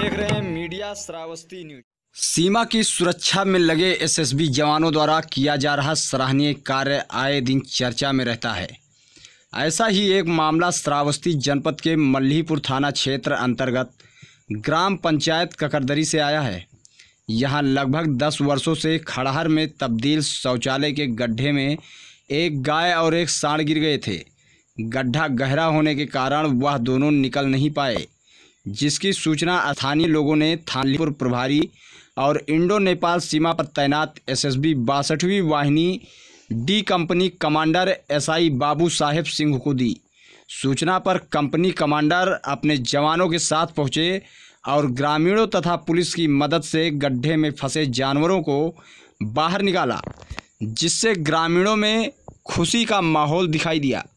देख रहे हैं मीडिया श्रावस्ती न्यूज सीमा की सुरक्षा में लगे एसएसबी जवानों द्वारा किया जा रहा सराहनीय कार्य आए दिन चर्चा में रहता है ऐसा ही एक मामला श्रावस्ती जनपद के मल्हीपुर थाना क्षेत्र अंतर्गत ग्राम पंचायत ककरदरी से आया है यहाँ लगभग दस वर्षों से खड़हर में तब्दील शौचालय के गड्ढे में एक गाय और एक साढ़ गिर गए थे गड्ढा गहरा होने के कारण वह दोनों निकल नहीं पाए जिसकी सूचना स्थानीय लोगों ने थानीपुर प्रभारी और इंडो नेपाल सीमा पर तैनात एसएसबी बासठवीं वाहिनी D company commander SI Babu Saheb Singh को दी सूचना पर कंपनी कमांडर अपने जवानों के साथ पहुंचे और ग्रामीणों तथा पुलिस की मदद से गड्ढे में फंसे जानवरों को बाहर निकाला जिससे ग्रामीणों में खुशी का माहौल दिखाई दिया